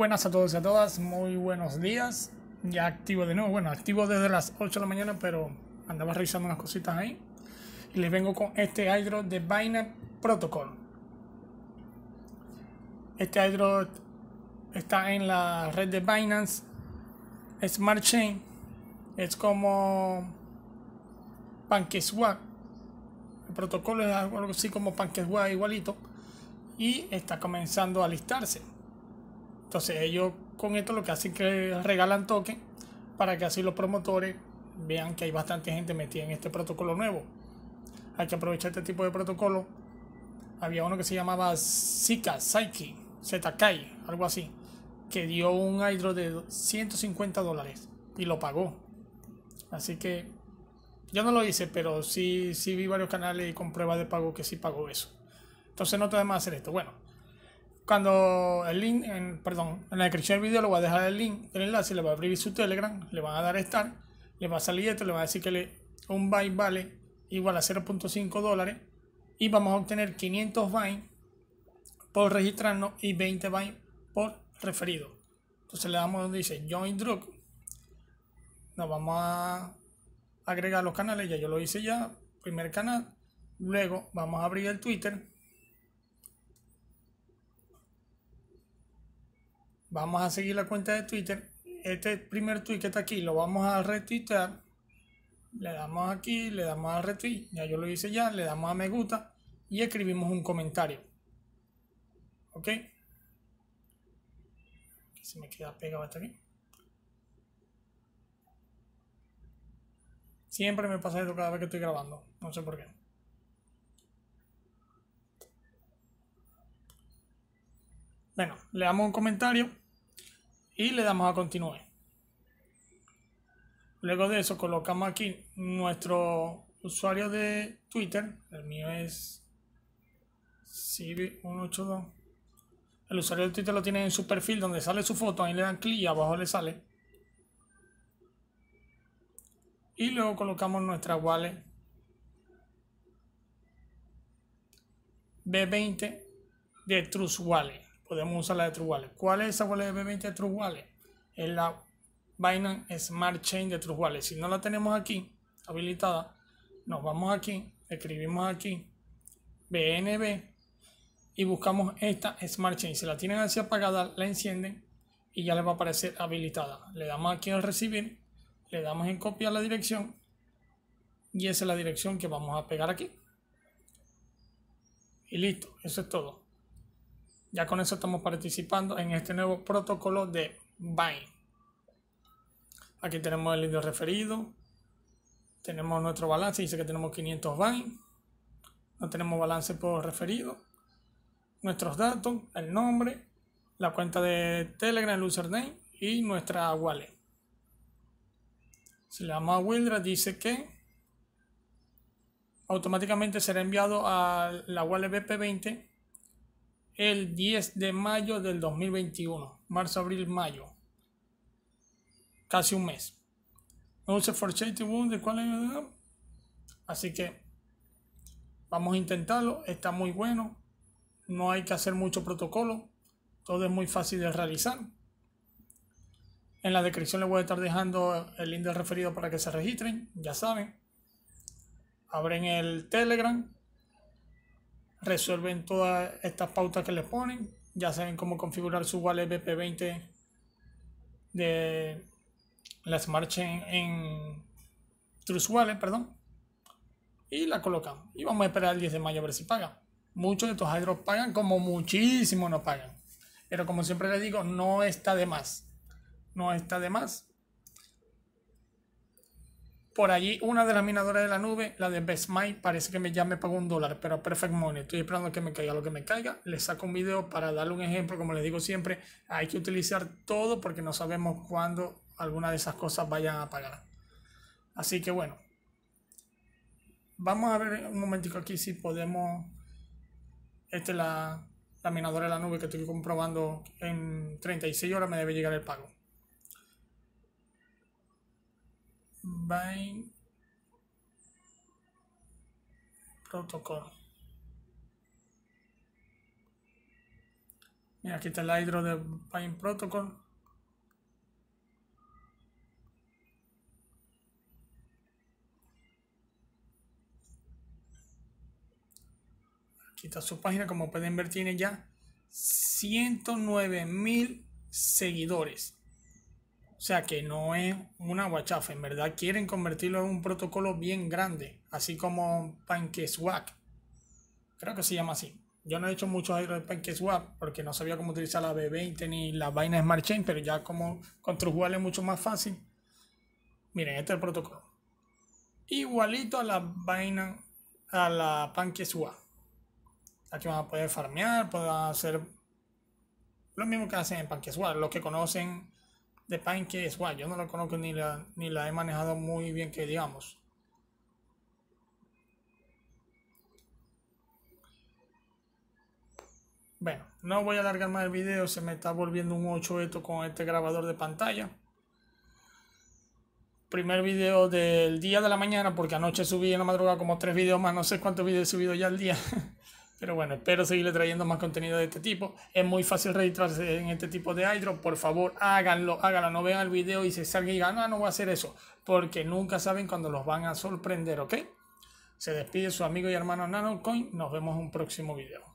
buenas a todos y a todas, muy buenos días. Ya activo de nuevo, bueno, activo desde las 8 de la mañana, pero andaba revisando unas cositas ahí. Y les vengo con este hydro de Binance Protocol. Este hydro está en la red de Binance Smart Chain. Es como PancakeSwap. El protocolo es algo así como PancakeSwap igualito. Y está comenzando a listarse entonces ellos con esto lo que hacen es que regalan token para que así los promotores vean que hay bastante gente metida en este protocolo nuevo. Hay que aprovechar este tipo de protocolo. Había uno que se llamaba Zika, Saiki, Zetakai, algo así, que dio un hydro de 150 dólares y lo pagó. Así que yo no lo hice, pero sí, sí vi varios canales y con pruebas de pago que sí pagó eso. Entonces no te da más hacer esto. Bueno, cuando el link, en, perdón, en la descripción del video le voy a dejar el link, el enlace, le va a abrir su Telegram, le van a dar estar, le va a salir esto, le va a decir que un byte vale igual a 0.5 dólares y vamos a obtener 500 bytes por registrarnos y 20 bytes por referido. Entonces le damos donde dice Join Drug, nos vamos a agregar los canales, ya yo lo hice ya, primer canal, luego vamos a abrir el Twitter Vamos a seguir la cuenta de Twitter. Este primer tweet que está aquí lo vamos a retweetar Le damos aquí, le damos al retweet. Ya yo lo hice ya. Le damos a me gusta y escribimos un comentario. ¿Ok? se me queda pegado hasta aquí. Siempre me pasa esto cada vez que estoy grabando. No sé por qué. Bueno, le damos un comentario y le damos a continuar. Luego de eso colocamos aquí nuestro usuario de Twitter, el mío es cb 182 El usuario de Twitter lo tiene en su perfil donde sale su foto, ahí le dan clic y abajo le sale. Y luego colocamos nuestra wallet B20 de Trust Wallet podemos usar la de True ¿Cuál es esa wallet de 20 de True Es la Binance Smart Chain de True Si no la tenemos aquí habilitada, nos vamos aquí, escribimos aquí BNB y buscamos esta Smart Chain. Si la tienen así apagada, la encienden y ya les va a aparecer habilitada. Le damos aquí en recibir, le damos en copiar la dirección y esa es la dirección que vamos a pegar aquí. Y listo, eso es todo. Ya con eso estamos participando en este nuevo protocolo de Bain. Aquí tenemos el líder referido. Tenemos nuestro balance, dice que tenemos 500 Bain. No tenemos balance por referido. Nuestros datos, el nombre, la cuenta de Telegram, el username y nuestra wallet. Si le damos a Wildra, dice que automáticamente será enviado a la wallet BP20 el 10 de mayo del 2021, marzo, abril, mayo, casi un mes. sé for ¿de cuál Así que vamos a intentarlo, está muy bueno, no hay que hacer mucho protocolo, todo es muy fácil de realizar. En la descripción les voy a estar dejando el link del referido para que se registren, ya saben. Abren el Telegram, resuelven todas estas pautas que les ponen. Ya saben cómo configurar su wallet BP20 de la Smart en Trust Wallet, perdón. Y la colocan. Y vamos a esperar el 10 de mayo a ver si paga. Muchos de estos hydros pagan como muchísimo no pagan. Pero como siempre les digo, no está de más. No está de más por allí, una de las minadoras de la nube, la de Best parece que me, ya me pagó un dólar, pero Perfect Money, estoy esperando que me caiga lo que me caiga. Les saco un video para darle un ejemplo, como les digo siempre, hay que utilizar todo porque no sabemos cuándo alguna de esas cosas vayan a pagar. Así que bueno, vamos a ver un momentico aquí si podemos... Esta es la, la minadora de la nube que estoy comprobando en 36 horas me debe llegar el pago. Vine Protocol. Mira, aquí está el hydro de Protocol. Aquí está su página, como pueden ver tiene ya 109 mil seguidores. O sea que no es una guachafa, en verdad quieren convertirlo en un protocolo bien grande, así como PancakeSwap. Creo que se llama así. Yo no he hecho mucho aire de PancakeSwap porque no sabía cómo utilizar la B20 ni la vaina Smart Chain, pero ya como construjo es mucho más fácil. Miren, este es el protocolo. Igualito a la vaina, a la PancakeSwap. Aquí van a poder farmear, a hacer lo mismo que hacen en PancakeSwap. Los que conocen de que es guay. Yo no lo conozco ni la, ni la he manejado muy bien, que digamos. Bueno, no voy a alargar más el video. Se me está volviendo un 8 esto con este grabador de pantalla. Primer video del día de la mañana, porque anoche subí en la madrugada como tres videos más. No sé cuántos videos he subido ya al día. Pero bueno, espero seguirle trayendo más contenido de este tipo. Es muy fácil registrarse en este tipo de iDrop. Por favor, háganlo, háganlo. No vean el video y se salgan y digan, no, ah, no voy a hacer eso. Porque nunca saben cuando los van a sorprender, ¿ok? Se despide su amigo y hermano NanoCoin. Nos vemos en un próximo video.